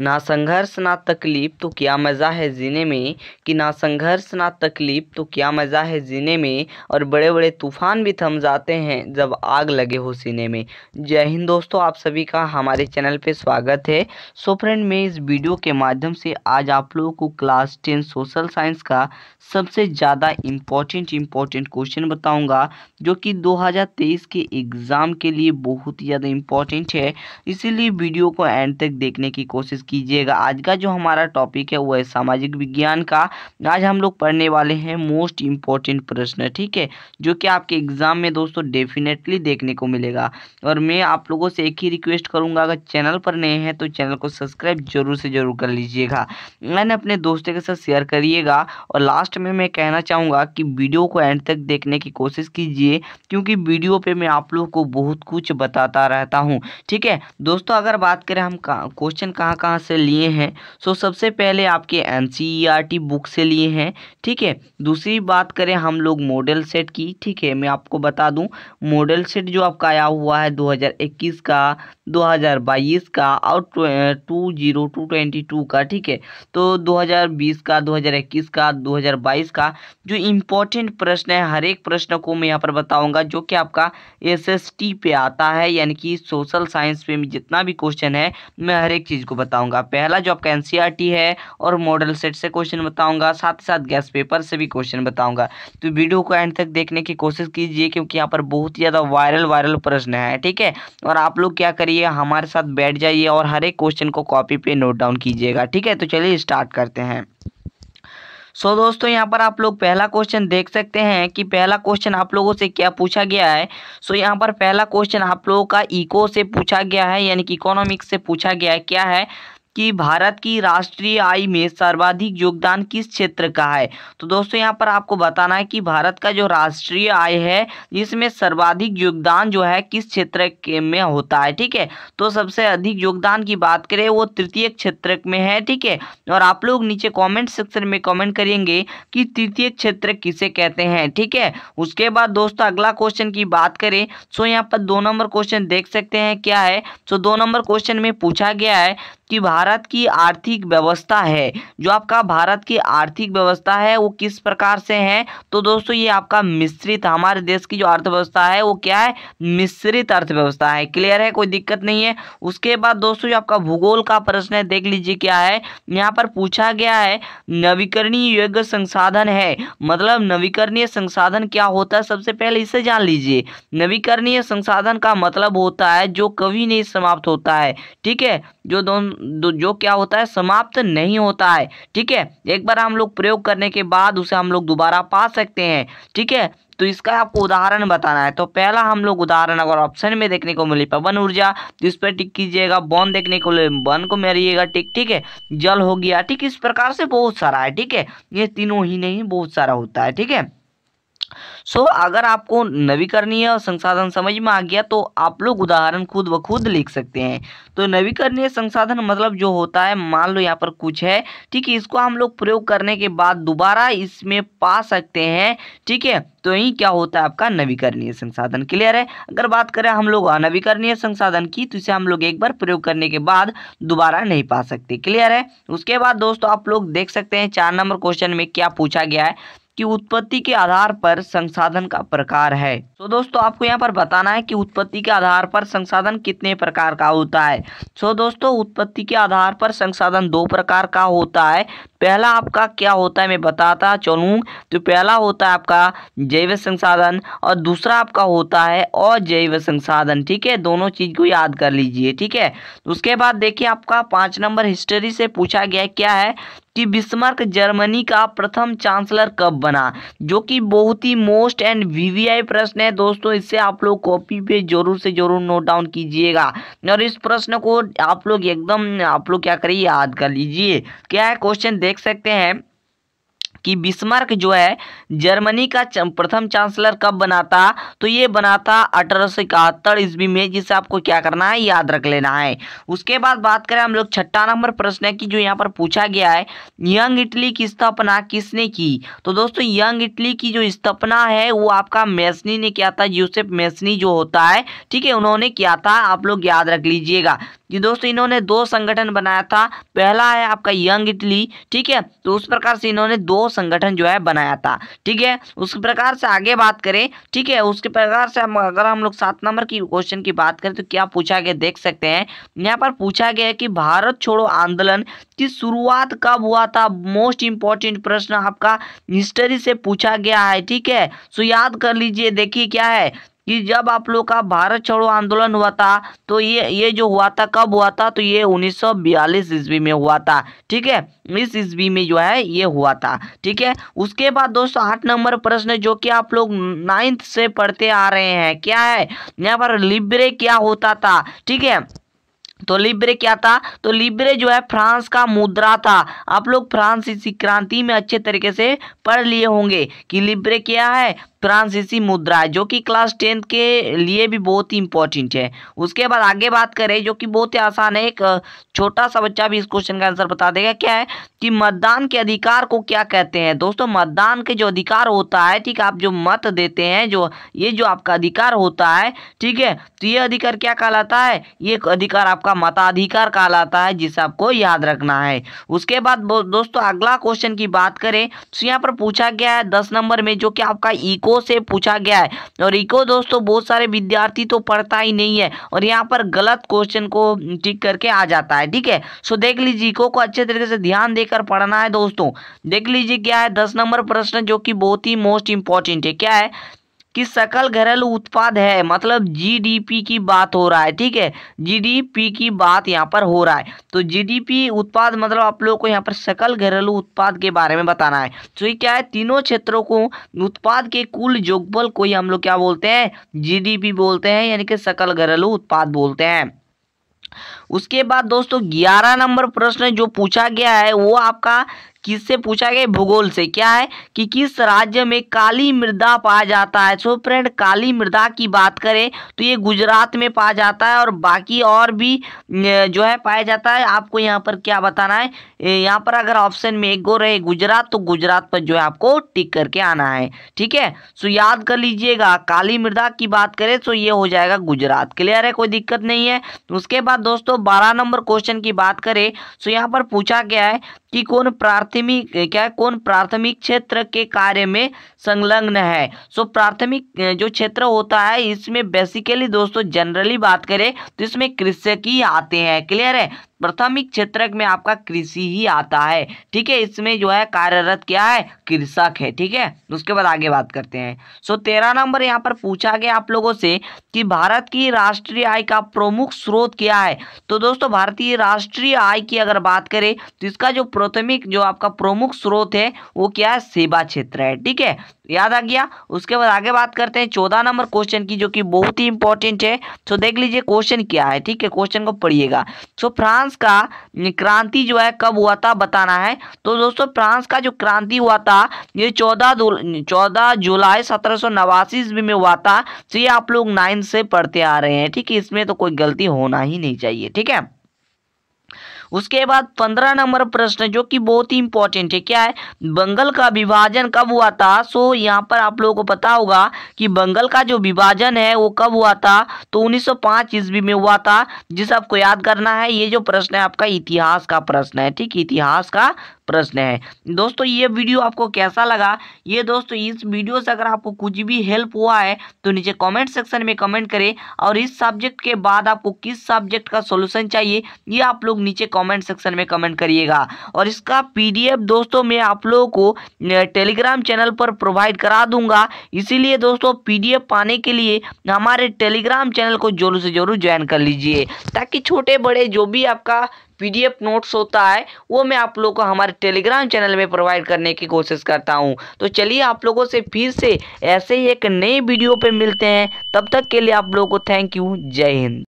ना संघर्ष ना तकलीफ तो क्या मज़ा है जीने में कि ना संघर्ष ना तकलीफ तो क्या मज़ा है जीने में और बड़े बड़े तूफ़ान भी थम जाते हैं जब आग लगे हो सीने में जय हिंद दोस्तों आप सभी का हमारे चैनल पे स्वागत है सो फ्रेंड मैं इस वीडियो के माध्यम से आज आप लोगों को क्लास टेन सोशल साइंस का सबसे ज़्यादा इम्पोर्टेंट इम्पोर्टेंट क्वेश्चन बताऊँगा जो कि दो के एग्ज़ाम के लिए बहुत ही ज़्यादा इम्पोर्टेंट है इसीलिए वीडियो को एंड तक देखने की कोशिश कमेंट्स कीजिएगा आज का जो हमारा टॉपिक है वो है सामाजिक विज्ञान का आज हम लोग पढ़ने वाले हैं मोस्ट इम्पॉर्टेंट प्रश्न ठीक है जो कि आपके एग्ज़ाम में दोस्तों डेफिनेटली देखने को मिलेगा और मैं आप लोगों से एक ही रिक्वेस्ट करूँगा अगर चैनल पर नए हैं तो चैनल को सब्सक्राइब जरूर से ज़रूर कर लीजिएगा मैंने अपने दोस्तों के साथ शेयर करिएगा और लास्ट में मैं कहना चाहूँगा कि वीडियो को एंड तक देखने की कोशिश कीजिए क्योंकि वीडियो पे मैं आप लोगों को बहुत कुछ बताता रहता हूँ ठीक है दोस्तों अगर बात करें हम क्वेश्चन कहाँ कहाँ कहाँ से लिए हैं सो सबसे पहले आपके एन बुक e से लिए हैं ठीक है दूसरी बात करें हम लोग मॉडल सेट की ठीक है मैं आपको बता दूं मॉडल सेट जो आपका आया हुआ है 2021 का 2022 का और two zero two twenty two का ठीक है तो 2020 का 2021 का 2022 का जो इम्पोर्टेंट प्रश्न है हर एक प्रश्न को मैं यहाँ पर बताऊँगा जो कि आपका एस पे आता है यानी कि सोशल साइंस पे जितना भी क्वेश्चन है मैं हर एक चीज़ को बताऊँ बताऊंगा पहला जो आपका एनसीईआरटी e है और मॉडल सेट से क्वेश्चन बताऊंगा साथ ही साथ गैस पेपर से भी क्वेश्चन बताऊंगा तो वीडियो को एंड तक देखने की कोशिश कीजिए क्योंकि यहाँ पर बहुत ही ज़्यादा वायरल वायरल प्रश्न है ठीक है और आप लोग क्या करिए हमारे साथ बैठ जाइए और हर एक क्वेश्चन को कॉपी पर नोट डाउन कीजिएगा ठीक है तो चलिए स्टार्ट करते हैं सो so, दोस्तों यहाँ पर आप लोग पहला क्वेश्चन देख सकते हैं कि पहला क्वेश्चन आप लोगों से क्या पूछा गया है सो so, यहाँ पर पहला क्वेश्चन आप लोगों का इको से पूछा गया है यानी कि इकोनॉमिक्स से पूछा गया है क्या है कि भारत की राष्ट्रीय आय में सर्वाधिक योगदान किस क्षेत्र का है तो दोस्तों यहाँ पर आपको बताना है कि भारत का जो राष्ट्रीय आय है इसमें सर्वाधिक योगदान जो है किस क्षेत्र में होता है ठीक है तो सबसे अधिक योगदान की बात करें वो तृतीय क्षेत्र में है ठीक है और आप लोग नीचे कॉमेंट सेक्शन में कॉमेंट करेंगे कि तृतीय क्षेत्र किसे कहते हैं ठीक है उसके बाद दोस्तों अगला क्वेश्चन की बात करें सो तो यहाँ पर दो नंबर क्वेश्चन देख सकते हैं क्या है सो तो दो नंबर क्वेश्चन में पूछा गया है कि भारत भारत की आर्थिक व्यवस्था है जो आपका भारत की आर्थिक व्यवस्था है वो किस प्रकार से है तो दोस्तों ये आपका मिश्रित हमारे देश की जो अर्थव्यवस्था है वो क्या है मिश्रित अर्थव्यवस्था है क्लियर है कोई दिक्कत नहीं है उसके बाद दोस्तों जो आपका भूगोल का प्रश्न है देख लीजिए क्या है यहाँ पर पूछा गया है नवीकरणीय योग्य संसाधन है मतलब नवीकरणीय संसाधन क्या होता है सबसे पहले इसे जान लीजिए नवीकरणीय संसाधन का मतलब होता है जो कभी नहीं समाप्त होता है ठीक है जो दो, दो जो क्या होता है समाप्त नहीं होता है ठीक है एक बार हम लोग प्रयोग करने के बाद उसे हम लोग दोबारा पा सकते हैं ठीक है तो इसका आपको उदाहरण बताना है तो पहला हम लोग उदाहरण अगर ऑप्शन में देखने को मिले पवन ऊर्जा तो इस पर टिक कीजिएगा बॉन देखने को बन को मारिएगा टिक ठीक है जल हो गया ठीक इस प्रकार से बहुत सारा है ठीक है ये तीनों ही नहीं बहुत सारा होता है ठीक है सो so, अगर आपको नवीकरणीय संसाधन समझ में आ गया तो आप लोग उदाहरण खुद ब खुद लिख सकते हैं तो नवीकरणीय संसाधन मतलब जो होता है मान लो यहाँ पर कुछ है ठीक है इसको हम लोग प्रयोग करने के बाद दोबारा इसमें पा सकते हैं ठीक है तो यही क्या होता है आपका नवीकरणीय संसाधन क्लियर है अगर बात करें हम लोग अनवीकरणीय संसाधन की तो इसे हम लोग एक बार प्रयोग करने के बाद दोबारा नहीं पा सकते क्लियर है उसके बाद दोस्तों आप लोग देख सकते हैं चार नंबर क्वेश्चन में क्या पूछा गया है कि उत्पत्ति के आधार पर संसाधन का प्रकार है तो दोस्तों आपको यहाँ पर बताना है कि उत्पत्ति के आधार पर संसाधन कितने प्रकार का होता है सो तो दोस्तों उत्पत्ति के आधार पर संसाधन दो प्रकार का होता है पहला आपका क्या होता है मैं बताता चलूँ तो पहला होता है आपका जैव संसाधन और दूसरा आपका होता है अजैव संसाधन ठीक है दोनों चीज़ को याद कर लीजिए ठीक है उसके बाद देखिए आपका पाँच नंबर हिस्ट्री से पूछा गया क्या है कि बिस्मार्क जर्मनी का प्रथम चांसलर कब बना जो कि बहुत ही मोस्ट एंड वीवीआई प्रश्न है दोस्तों इससे आप लोग कॉपी पे जरूर से जरूर नोट डाउन कीजिएगा और इस प्रश्न को आप लोग एकदम आप लोग क्या करिए याद कर लीजिए क्या है क्वेश्चन देख सकते हैं कि बिस्मार्क जो है जर्मनी का प्रथम चांसलर कब बना था तो ये बना था अठारह सौ इकहत्तर ईस्वी में जिसे आपको क्या करना है याद रख लेना है उसके बाद बात करें हम लोग छठा नंबर प्रश्न है कि जो यहाँ पर पूछा गया है यंग इटली की स्थापना किसने की तो दोस्तों यंग इटली की जो स्थापना है वो आपका मेसनी ने किया था यूसेफ मेसनी जो होता है ठीक है उन्होंने किया था आप लोग याद रख लीजिएगा कि दोस्तों इन्होंने दो संगठन बनाया था पहला है आपका यंग इटली ठीक है तो उस प्रकार से इन्होंने दो संगठन जो है बनाया था ठीक है उस प्रकार से आगे बात करें ठीक है उसके प्रकार से हम अगर हम लोग सात नंबर की क्वेश्चन की बात करें तो क्या पूछा गया देख सकते हैं यहाँ पर पूछा गया है कि भारत छोड़ो आंदोलन की शुरुआत कब हुआ था मोस्ट इंपॉर्टेंट प्रश्न आपका हिस्ट्री से पूछा गया है ठीक है सो याद कर लीजिए देखिए क्या है कि जब आप लोग का भारत छोड़ो आंदोलन हुआ था तो ये ये जो हुआ था कब हुआ था तो ये 1942 ईस्वी में हुआ था ठीक है इस ईस्वी में जो है ये हुआ था ठीक है उसके बाद दोस्तों आठ नंबर प्रश्न जो कि आप लोग नाइन्थ से पढ़ते आ रहे हैं क्या है यहाँ पर लिब्रे क्या होता था ठीक है तो लिब्रे क्या था तो लिब्रे जो है फ्रांस का मुद्रा था आप लोग फ्रांसीसी क्रांति में अच्छे तरीके से पढ़ लिए होंगे कि लिब्रे क्या है फ्रांसीसी मुद्रा है जो कि क्लास टेंथ के लिए भी बहुत ही इंपॉर्टेंट है उसके बाद आगे बात करें जो कि बहुत ही आसान है एक छोटा सा बच्चा भी इस क्वेश्चन का आंसर बता देगा क्या है कि मतदान के अधिकार को क्या कहते हैं दोस्तों मतदान के जो अधिकार होता है ठीक आप जो मत देते हैं जो ये जो आपका अधिकार होता है ठीक है तो ये अधिकार क्या कहलाता है ये अधिकार आपका मताधिकार कहलाता है जिसे आपको याद रखना है उसके बाद दोस्तों अगला क्वेश्चन की बात करें तो यहाँ पर पूछा गया है दस नंबर में जो कि आपका इको रिको से पूछा गया है और इको दोस्तों बहुत सारे विद्यार्थी तो पढ़ता ही नहीं है और यहाँ पर गलत क्वेश्चन को टिक करके आ जाता है ठीक है सो देख लीजिए इको को अच्छे तरीके से ध्यान देकर पढ़ना है दोस्तों देख लीजिए क्या है दस नंबर प्रश्न जो कि बहुत ही मोस्ट इंपॉर्टेंट है क्या है कि सकल घरेलू उत्पाद है मतलब जीडीपी की बात हो रहा है ठीक है जीडीपी की बात यहाँ पर हो रहा है तो जीडीपी उत्पाद मतलब आप लोगों को यहाँ पर सकल घरेलू उत्पाद के बारे में बताना है तो ये क्या है तीनों क्षेत्रों को उत्पाद के कुल जोगबल को ही हम लोग क्या बोलते हैं जीडीपी बोलते हैं यानी कि सकल घरेलू उत्पाद बोलते हैं उसके बाद दोस्तों ग्यारह नंबर प्रश्न जो पूछा गया है वो आपका किससे पूछा गया भूगोल से क्या है कि किस राज्य में काली मृदा पाया जाता है सो फ्रेंड काली मृदा की बात करें तो ये गुजरात में पाया जाता है और बाकी और भी जो है पाया जाता है आपको यहाँ पर क्या बताना है यहाँ पर अगर ऑप्शन में एक गो रहे गुजरात तो गुजरात पर जो है आपको टिक करके आना है ठीक है सो याद कर लीजिएगा काली मृदा की बात करें तो ये हो जाएगा गुजरात क्लियर है कोई दिक्कत नहीं है उसके बाद दोस्तों बारह नंबर क्वेश्चन की बात करें सो यहाँ पर पूछा गया है कि कौन प्राथमिक क्या है कौन प्राथमिक क्षेत्र के कार्य में संलग्न है सो प्राथमिक जो क्षेत्र होता है इसमें बेसिकली दोस्तों जनरली बात करें तो इसमें कृषक ही आते हैं क्लियर है प्राथमिक क्षेत्र में आपका कृषि ही आता है ठीक है इसमें जो है कार्यरत क्या है कृषक है ठीक है उसके बाद आगे बात करते हैं सो तेरह नंबर यहाँ पर पूछा गया आप लोगों से कि भारत की राष्ट्रीय आय का प्रमुख स्रोत क्या है तो दोस्तों भारतीय राष्ट्रीय आय की अगर बात करें तो इसका जो प्राथमिक जो आपका प्रमुख स्रोत है वो क्या है सेवा क्षेत्र है ठीक है याद आ गया उसके बाद आगे बात करते हैं चौदह नंबर क्वेश्चन की जो कि बहुत ही इंपॉर्टेंट है तो देख लीजिए क्वेश्चन क्या है ठीक है क्वेश्चन को पढ़िएगा सो फ्रांस का क्रांति जो है कब हुआ था बताना है तो दोस्तों फ्रांस का जो क्रांति हुआ था ये चौदह चौदह जुलाई सत्रह सौ नवासी ईस्वी में हुआ था तो ये आप लोग नाइन्थ से पढ़ते आ रहे हैं ठीक है इसमें तो कोई गलती होना ही नहीं चाहिए ठीक है उसके बाद पंद्रह नंबर प्रश्न जो कि बहुत ही इंपॉर्टेंट है क्या है बंगल का विभाजन कब हुआ था सो यहाँ पर आप लोगों को पता होगा कि बंगल का जो विभाजन है वो कब हुआ था तो 1905 ईस्वी में हुआ था जिसे आपको याद करना है ये जो प्रश्न है आपका इतिहास का प्रश्न है ठीक इतिहास का प्रश्न है दोस्तों ये वीडियो आपको कैसा लगा ये दोस्तों इस वीडियो से अगर आपको कुछ भी हेल्प हुआ है तो नीचे कमेंट सेक्शन में कमेंट करें और इस सब्जेक्ट के बाद आपको किस सब्जेक्ट का सोल्यूशन चाहिए ये आप लोग नीचे कमेंट सेक्शन में कमेंट करिएगा और इसका पीडीएफ दोस्तों मैं आप लोगों को टेलीग्राम चैनल पर प्रोवाइड करा दूंगा इसीलिए दोस्तों पीडीएफ पाने के लिए हमारे टेलीग्राम चैनल को जरूर से जरूर ज्वाइन कर लीजिए ताकि छोटे बड़े जो भी आपका पीडीएफ नोट्स होता है वो मैं आप लोगों को हमारे टेलीग्राम चैनल में प्रोवाइड करने की कोशिश करता हूँ तो चलिए आप लोगों से फिर से ऐसे ही एक नई वीडियो पे मिलते हैं तब तक के लिए आप लोगों को थैंक यू जय हिंद